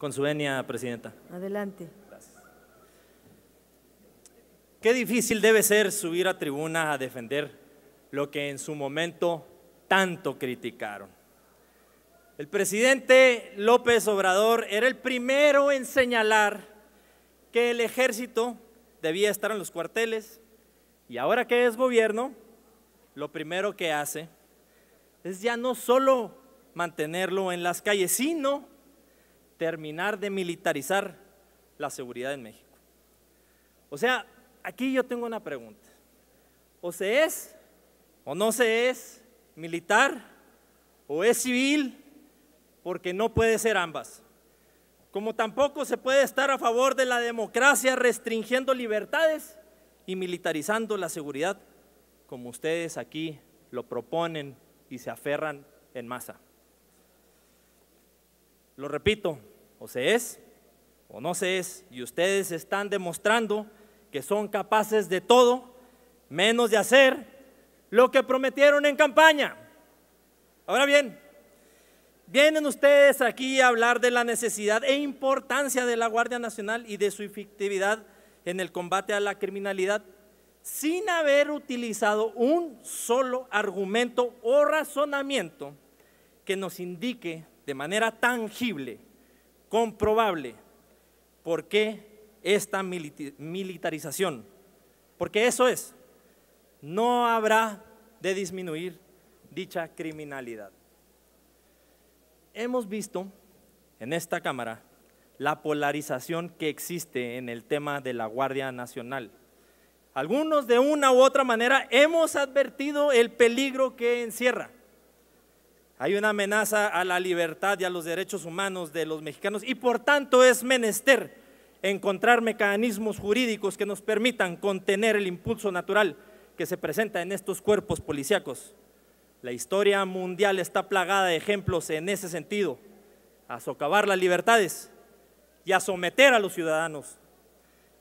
Con su venia, Presidenta. Adelante. Qué difícil debe ser subir a tribuna a defender lo que en su momento tanto criticaron. El presidente López Obrador era el primero en señalar que el ejército debía estar en los cuarteles y ahora que es gobierno, lo primero que hace es ya no solo mantenerlo en las calles, sino terminar de militarizar la seguridad en México. O sea, aquí yo tengo una pregunta. O se es o no se es militar o es civil porque no puede ser ambas. Como tampoco se puede estar a favor de la democracia restringiendo libertades y militarizando la seguridad como ustedes aquí lo proponen y se aferran en masa. Lo repito, o se es o no se es, y ustedes están demostrando que son capaces de todo menos de hacer lo que prometieron en campaña. Ahora bien, vienen ustedes aquí a hablar de la necesidad e importancia de la Guardia Nacional y de su efectividad en el combate a la criminalidad sin haber utilizado un solo argumento o razonamiento que nos indique de manera tangible, comprobable, por qué esta militarización. Porque eso es, no habrá de disminuir dicha criminalidad. Hemos visto en esta Cámara la polarización que existe en el tema de la Guardia Nacional. Algunos de una u otra manera hemos advertido el peligro que encierra. Hay una amenaza a la libertad y a los derechos humanos de los mexicanos y por tanto es menester encontrar mecanismos jurídicos que nos permitan contener el impulso natural que se presenta en estos cuerpos policíacos. La historia mundial está plagada de ejemplos en ese sentido, a socavar las libertades y a someter a los ciudadanos.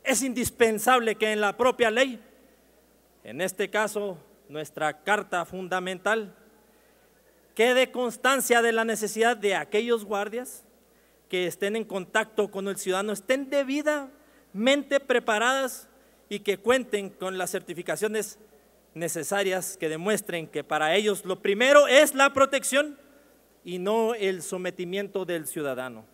Es indispensable que en la propia ley, en este caso nuestra Carta Fundamental, quede constancia de la necesidad de aquellos guardias que estén en contacto con el ciudadano, estén debidamente preparadas y que cuenten con las certificaciones necesarias que demuestren que para ellos lo primero es la protección y no el sometimiento del ciudadano.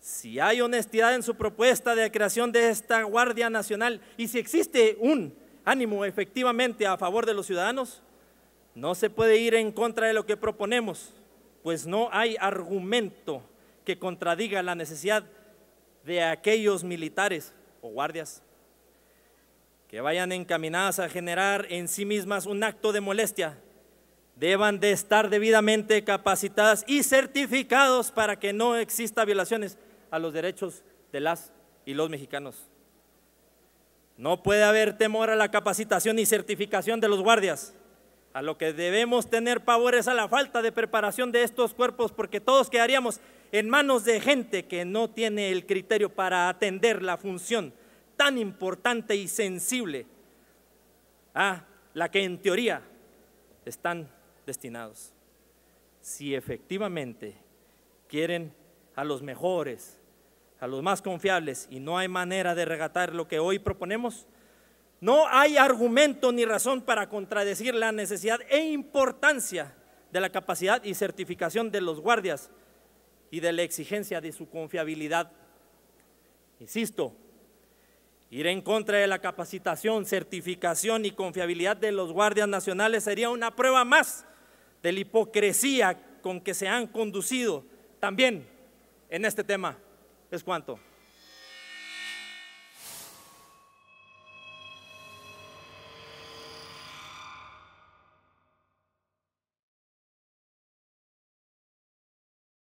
Si hay honestidad en su propuesta de creación de esta Guardia Nacional y si existe un ánimo efectivamente a favor de los ciudadanos, no se puede ir en contra de lo que proponemos, pues no hay argumento que contradiga la necesidad de aquellos militares o guardias que vayan encaminadas a generar en sí mismas un acto de molestia, deban de estar debidamente capacitadas y certificados para que no exista violaciones a los derechos de las y los mexicanos. No puede haber temor a la capacitación y certificación de los guardias, a lo que debemos tener pavor es a la falta de preparación de estos cuerpos, porque todos quedaríamos en manos de gente que no tiene el criterio para atender la función tan importante y sensible a la que en teoría están destinados. Si efectivamente quieren a los mejores, a los más confiables, y no hay manera de regatar lo que hoy proponemos, no hay argumento ni razón para contradecir la necesidad e importancia de la capacidad y certificación de los guardias y de la exigencia de su confiabilidad. Insisto, ir en contra de la capacitación, certificación y confiabilidad de los guardias nacionales sería una prueba más de la hipocresía con que se han conducido también en este tema. Es cuanto.